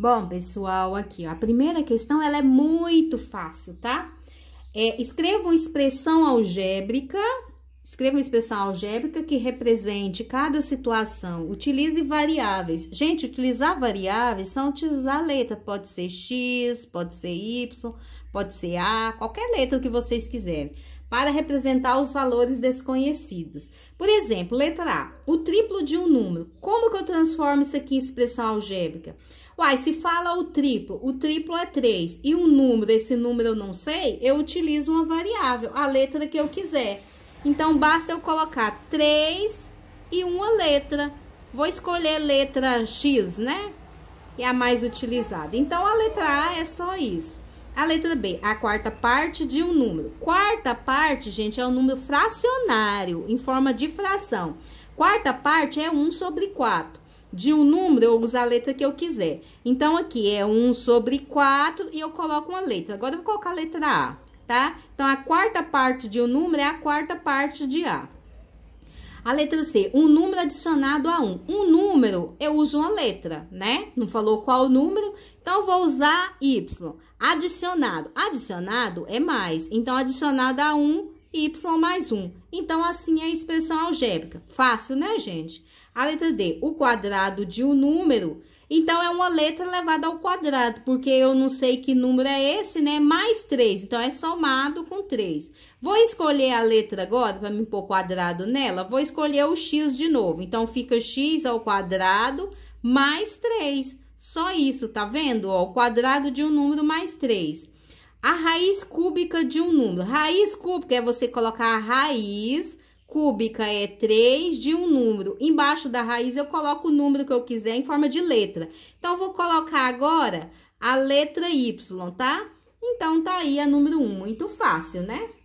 Bom, pessoal, aqui, ó, a primeira questão, ela é muito fácil, tá? É, escreva uma expressão algébrica Escreva uma expressão algébrica que represente cada situação. Utilize variáveis. Gente, utilizar variáveis são utilizar letra. Pode ser X, pode ser Y, pode ser A, qualquer letra que vocês quiserem, para representar os valores desconhecidos. Por exemplo, letra A, o triplo de um número. Como que eu transformo isso aqui em expressão algébrica? Uai, se fala o triplo, o triplo é 3, e um número, esse número eu não sei, eu utilizo uma variável, a letra que eu quiser. Então, basta eu colocar três e uma letra. Vou escolher a letra X, né? É a mais utilizada. Então, a letra A é só isso. A letra B, a quarta parte de um número. Quarta parte, gente, é um número fracionário, em forma de fração. Quarta parte é 1 sobre 4. De um número, eu uso a letra que eu quiser. Então, aqui é 1 sobre 4 e eu coloco uma letra. Agora, eu vou colocar a letra A tá? Então, a quarta parte de um número é a quarta parte de A. A letra C, um número adicionado a um. Um número, eu uso uma letra, né? Não falou qual o número, então eu vou usar Y. Adicionado. Adicionado é mais, então adicionado a um y mais 1. Então, assim é a expressão algébrica. Fácil, né, gente? A letra D, o quadrado de um número. Então, é uma letra elevada ao quadrado, porque eu não sei que número é esse, né? Mais 3, então é somado com 3. Vou escolher a letra agora, para me pôr quadrado nela, vou escolher o x de novo. Então, fica x ao quadrado mais 3. Só isso, tá vendo? Ó, o quadrado de um número mais 3. A raiz cúbica de um número. Raiz cúbica é você colocar a raiz cúbica, é 3 de um número. Embaixo da raiz eu coloco o número que eu quiser em forma de letra. Então, eu vou colocar agora a letra Y, tá? Então, tá aí a número 1. Muito fácil, né?